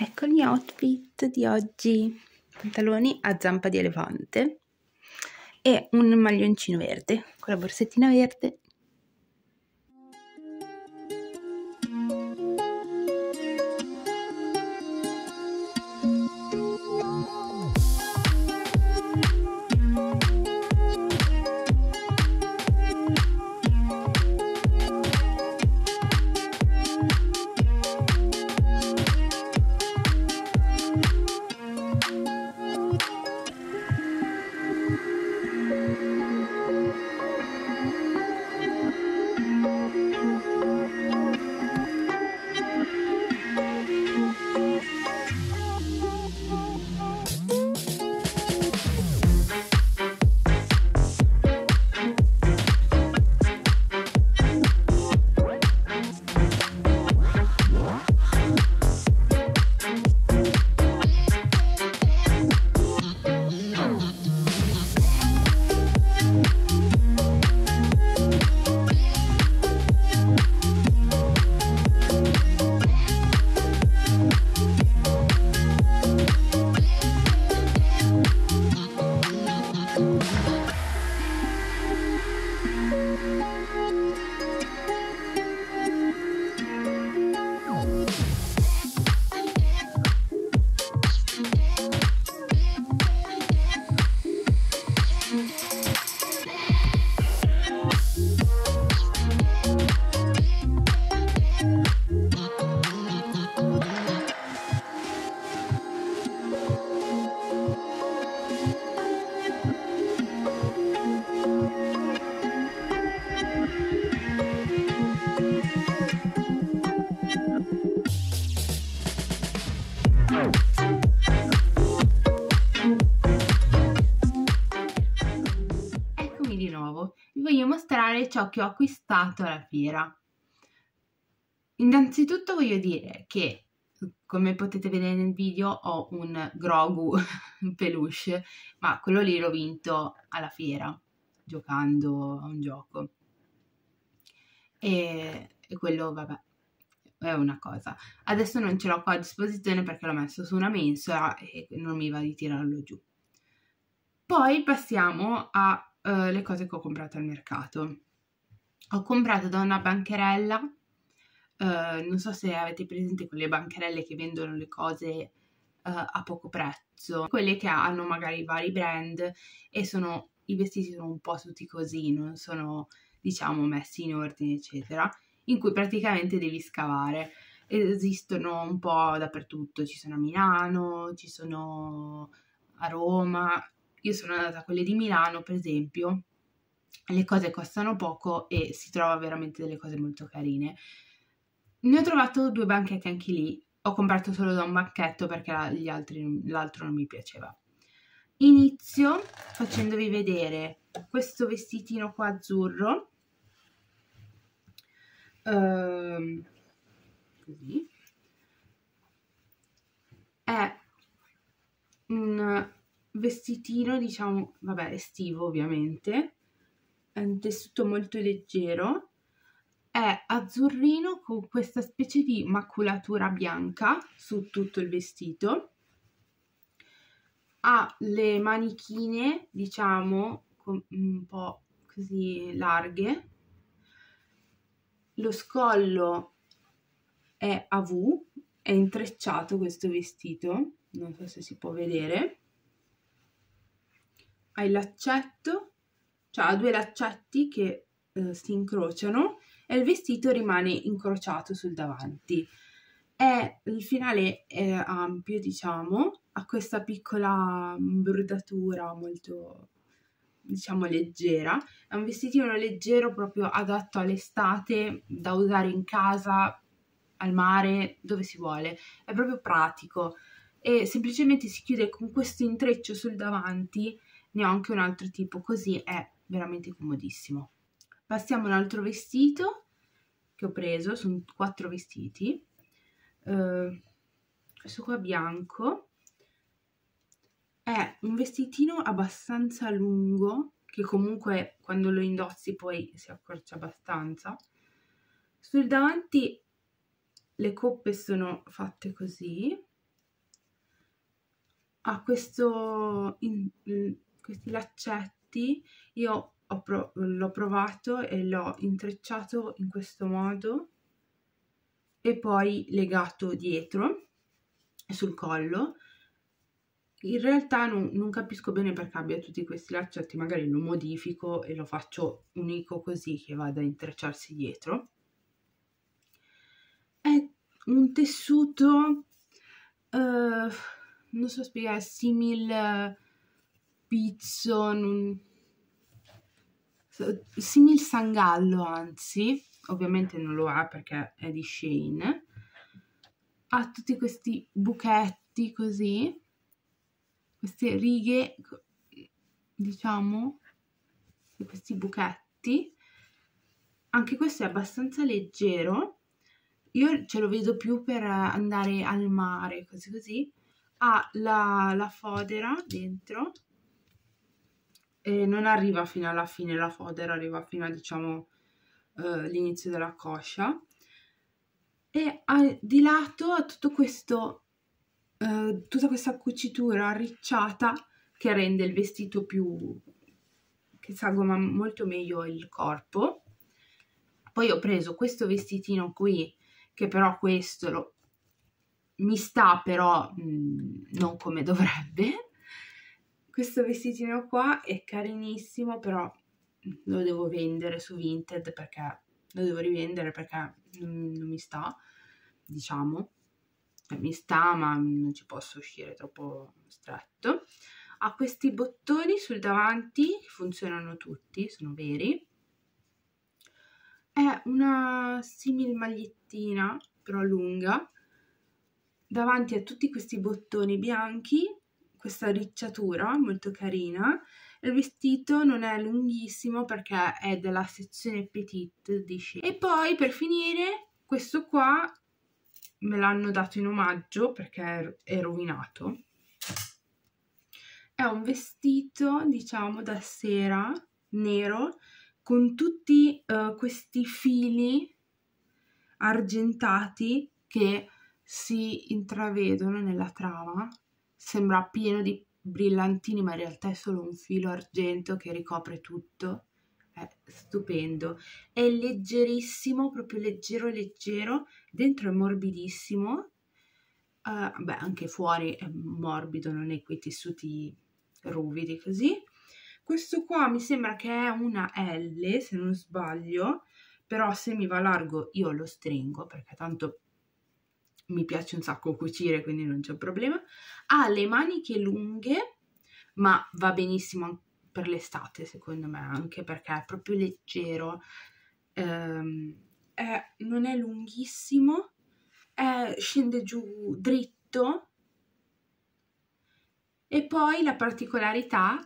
Ecco il mio outfit di oggi. Pantaloni a zampa di elefante e un maglioncino verde con la borsettina verde ciò che ho acquistato alla fiera. Innanzitutto voglio dire che, come potete vedere nel video, ho un Grogu in peluche, ma quello lì l'ho vinto alla fiera, giocando a un gioco. E, e quello, vabbè, è una cosa. Adesso non ce l'ho qua a disposizione perché l'ho messo su una mensola e non mi va di tirarlo giù. Poi passiamo alle eh, uh, cose che ho comprato al mercato ho comprato da una bancherella, eh, non so se avete presente quelle bancherelle che vendono le cose eh, a poco prezzo, quelle che hanno magari vari brand e sono, i vestiti sono un po' tutti così, non sono diciamo messi in ordine eccetera, in cui praticamente devi scavare. Esistono un po' dappertutto, ci sono a Milano, ci sono a Roma, io sono andata a quelle di Milano per esempio le cose costano poco e si trova veramente delle cose molto carine. Ne ho trovato due banchetti anche lì, ho comprato solo da un banchetto perché altri, l'altro non mi piaceva. Inizio facendovi vedere questo vestitino qua azzurro, ehm, così, è un vestitino diciamo, vabbè, estivo ovviamente, è ehm, un tessuto molto leggero, è azzurrino con questa specie di maculatura bianca su tutto il vestito, ha le manichine, diciamo, un po' così larghe, lo scollo è a V, è intrecciato questo vestito, non so se si può vedere, ha il laccetto cioè ha due laccetti che eh, si incrociano e il vestito rimane incrociato sul davanti. E il finale è ampio, diciamo, ha questa piccola brodatura molto diciamo leggera, è un vestitino leggero proprio adatto all'estate, da usare in casa, al mare, dove si vuole, è proprio pratico e semplicemente si chiude con questo intreccio sul davanti, ne ho anche un altro tipo, così è veramente comodissimo passiamo a un altro vestito che ho preso sono quattro vestiti eh, questo qua bianco è un vestitino abbastanza lungo che comunque quando lo indossi poi si accorcia abbastanza sul davanti le coppe sono fatte così ha questo in, in, questi laccetti tutti io pro l'ho provato e l'ho intrecciato in questo modo e poi legato dietro sul collo in realtà non, non, capisco bene perché abbia tutti questi laccetti, magari lo modifico e lo faccio unico così che vada a intrecciarsi dietro. È un tessuto, uh, non so spiegare, simile pizzo, non... simil sangallo anzi, ovviamente non lo ha perché è di Shane, ha tutti questi buchetti così, queste righe, diciamo, questi buchetti. Anche questo è abbastanza leggero. Io ce lo vedo più per andare al mare, così così. Ha la, la fodera dentro e non arriva fino alla fine la fodera, arriva fino a diciamo eh, l'inizio della coscia e a, di lato ha tutto questo eh, tutta questa cucitura arricciata che rende il vestito più che sagoma molto meglio il corpo poi ho preso questo vestitino qui che però questo lo, mi sta però mh, mm, non come dovrebbe questo vestitino qua è carinissimo, però lo devo vendere su Vinted perché lo devo rivendere perché non, non mi sta, diciamo. Cioè, mi sta, ma non ci posso uscire troppo stretto. Ha questi bottoni sul davanti, funzionano tutti, sono veri. È una simile magliettina, però lunga, davanti a tutti questi bottoni bianchi questa ricciatura molto carina. Il vestito non è lunghissimo perché è della sezione petite di Shein. E poi per finire questo qua me l'hanno dato in omaggio perché è rovinato. È un vestito diciamo da sera nero con tutti uh, questi fili argentati che si intravedono nella trama sembra pieno di brillantini, ma in realtà è solo un filo argento che ricopre tutto. È stupendo. È leggerissimo, proprio leggero leggero, dentro è morbidissimo. Uh, beh, anche fuori è morbido, non è quei tessuti ruvidi così. Questo qua mi sembra che è una L, se non sbaglio, però se mi va largo io lo stringo perché tanto mi piace un sacco cucire, quindi non c'è problema. Ha le maniche lunghe, ma va benissimo per l'estate, secondo me, anche perché è proprio leggero. Ehm, è, non è lunghissimo, è, scende giù dritto. E poi la particolarità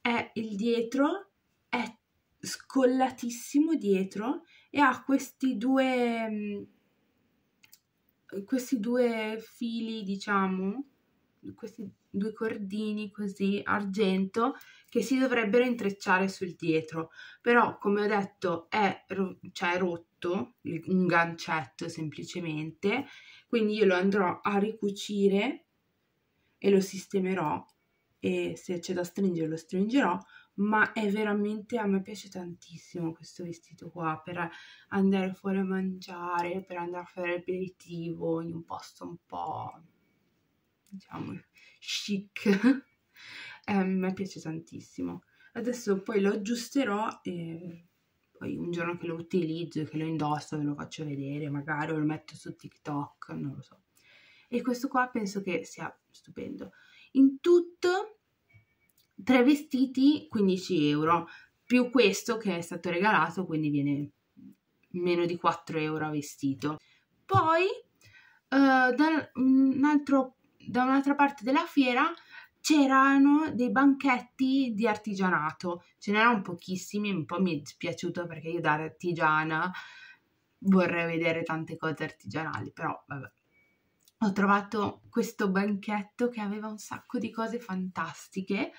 è il dietro, è scollatissimo dietro e ha questi due mhmm, questi due fili, diciamo, questi due cordini così argento che si dovrebbero intrecciare sul dietro però come ho detto è, ro cioè, è rotto un gancetto semplicemente quindi io lo andrò a ricucire e lo sistemerò e se c'è da stringere lo stringerò ma è veramente a me piace tantissimo questo vestito qua per andare fuori a mangiare, per andare a fare aperitivo in un posto un po' diciamo chic. eh, a me piace tantissimo. Adesso poi lo aggiusterò e poi un giorno che lo utilizzo, e che lo indosso, ve lo faccio vedere, magari lo metto su TikTok, non lo so. E questo qua penso che sia stupendo. In tutto tre vestiti 15 euro più questo che è stato regalato quindi viene meno di 4 euro a vestito poi eh, da, un altro, da un'altra parte della fiera c'erano dei banchetti di artigianato ce n'erano pochissimi un po' mi è dispiaciuto perché io da artigiana vorrei vedere tante cose artigianali però vabbè ho trovato questo banchetto che aveva un sacco di cose fantastiche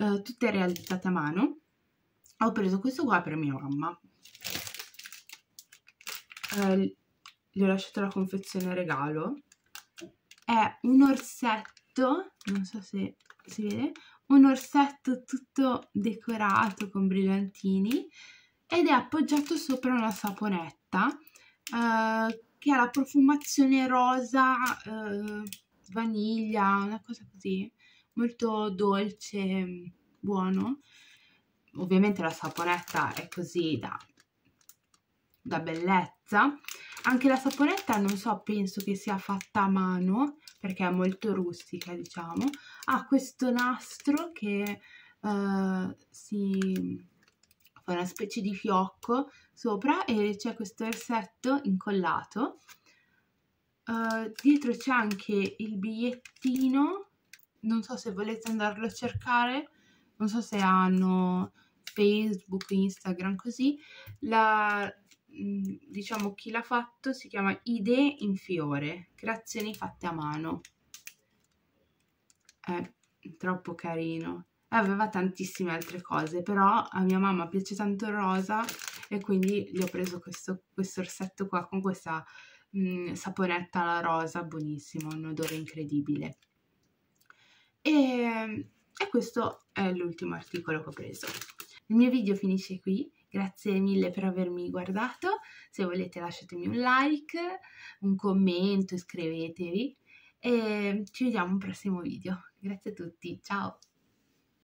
eh, tutte realizzate a mano ho preso questo qua per mia mamma eh, gli ho lasciato la confezione regalo è un orsetto non so se si vede un orsetto tutto decorato con brillantini ed è appoggiato sopra una saponetta eh, che ha la profumazione rosa eh, vaniglia una cosa così molto dolce, mm, buono. Ovviamente la saponetta è così da, da bellezza. Anche la saponetta, non so, penso che sia fatta a mano, perché è molto rustica, diciamo. Ha questo nastro che uh, si fa una specie di fiocco sopra e c'è questo versetto incollato. Uh, dietro c'è anche il bigliettino non so se volete andarlo a cercare, non so se hanno Facebook, Instagram, così. La, mm, diciamo chi l'ha fatto si chiama Idee in fiore, creazioni fatte a mano. È troppo carino. Eh, aveva tantissime altre cose, però a mia mamma piace tanto il rosa e quindi gli ho preso questo, questo orsetto qua con questa mh, mm, saponetta alla rosa, buonissimo, un odore incredibile. E, ehm, e questo è l'ultimo articolo che ho preso. Il mio video finisce qui, grazie mille per avermi guardato, se volete lasciatemi un like, un commento, iscrivetevi e ci vediamo a un prossimo video. Grazie a tutti, ciao!